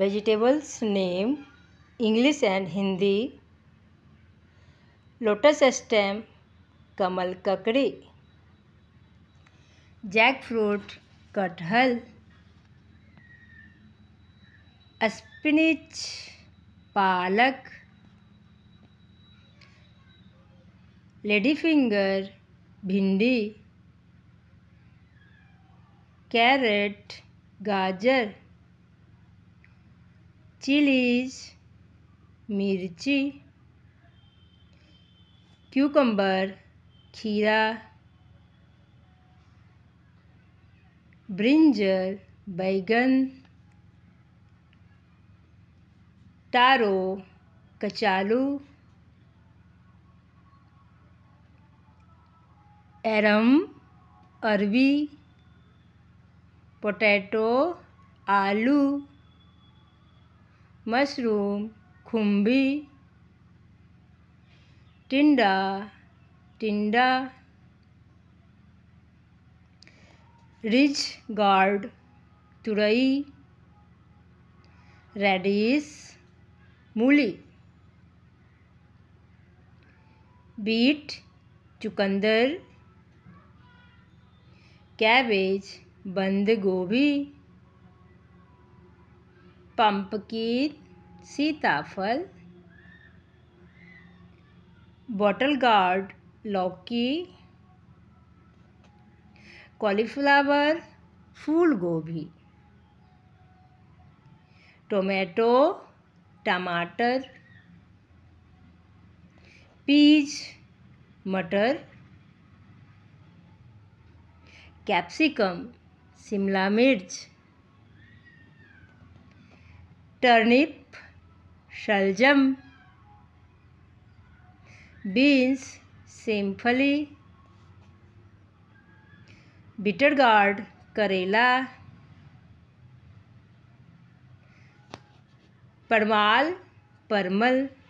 vegetables name english and hindi lotus stem kamal kakdi jackfruit fruit spinach palak lady finger bhindi carrot gajar chillies मिर्ची cucumber खीरा brinjal बैगन taro कचालू एरम अरवी potato आलू mushroom खुम्भी टिंडा टिंडा रिज गार्ड तुरई रेडिस मूली बीट चुकंदर कैबेज बंद गोभी पम्पकिन सीताफल बॉटल गार्ड लौकी कॉलीफ्लावर फूल गोभी टोमेटो टमाटर पीज मटर कैप्सिकम शिमला मिर्च टर्निप शलजम बीन्स सेमफली बिटर गार्ड करेला परमाल परमल